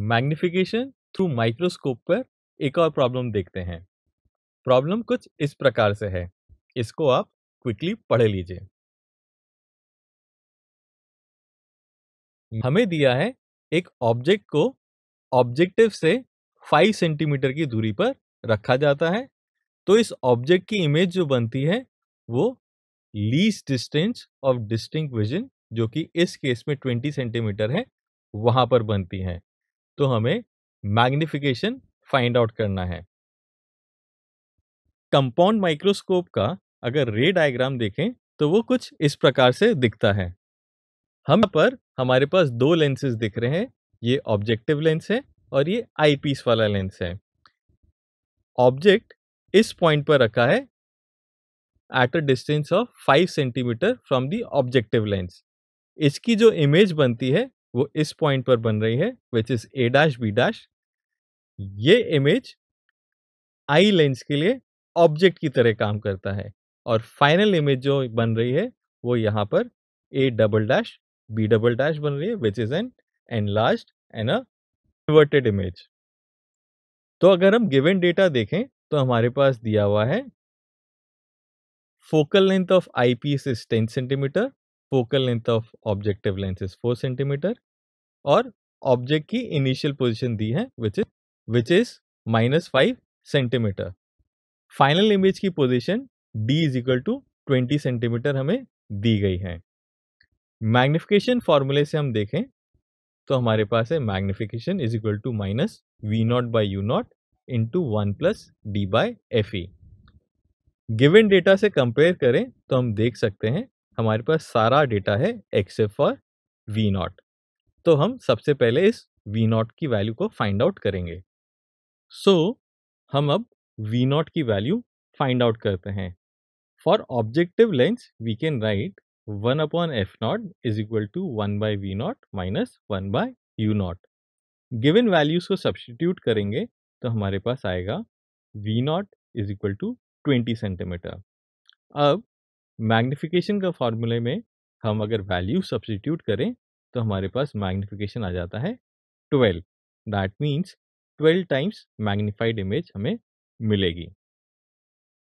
magnification through microscope पर एक और प्रॉब्लम देखते हैं प्रॉब्लम कुछ इस प्रकार से है इसको आप क्विकली पढ़ लीजिए हमें दिया है एक ऑब्जेक्ट को ऑब्जेक्टिव से 5 सेंटीमीटर की दूरी पर रखा जाता है तो इस ऑब्जेक्ट की इमेज जो बनती है वो least distance of distinct vision जो कि इस केस में 20 सेंटीमीटर है वहां पर बनती है तो हमें मैग्निफिकेशन फाइंड आउट करना है कंपाउंड माइक्रोस्कोप का अगर रे डायग्राम देखें तो वो कुछ इस प्रकार से दिखता है हम पर हमारे पास दो लेंसेज दिख रहे हैं ये ऑब्जेक्टिव लेंस है और ये आई पीस वाला लेंस है ऑब्जेक्ट इस पॉइंट पर रखा है at a distance of five centimetre from the objective lens इसकी जो इमेज बनती है वो इस पॉइंट पर बन रही है which is A dash B dash ये इमेज आई लेंस के लिए ऑब्जेक्ट की तरह काम करता है और फाइनल इमेज जो बन रही है वो यहाँ पर A double dash B double dash बन रही है which is an an last an inverted image तो अगर हम गिवन डेटा देखें तो हमारे पास दिया हुआ है focal length of eyepiece is ten centimetre focal length of objective lens is four centimetre और ऑब्जेक्ट की इनिशियल पोजिशन दी है which is which is minus five centimetre final image की position D is equal to twenty centimetre हमें दी गई है magnification फॉर्मूले से हम देखें तो हमारे पास है magnification is equal to minus V naught by U naught into one plus D by F E given data से कंपेयर करें तो हम देख सकते हैं हमारे पास सारा डेटा है एक्सेप्ट फॉर वी नॉट तो हम सबसे पहले इस वी नॉट की वैल्यू को फाइंड आउट करेंगे सो so, हम अब वी नॉट की वैल्यू फाइंड आउट करते हैं for objective lens we can write one upon F naught is equal to one by V naught minus one by U naught given values को substitute करेंगे तो हमारे पास आएगा V naught is equal to twenty centimetre अब magnification का फॉर्मूले में हम अगर वैल्यू सब्सटीट्यूट करें तो हमारे पास मैग्निफिकेशन आ जाता है twelve that means twelve times magnified image हमें मिलेगी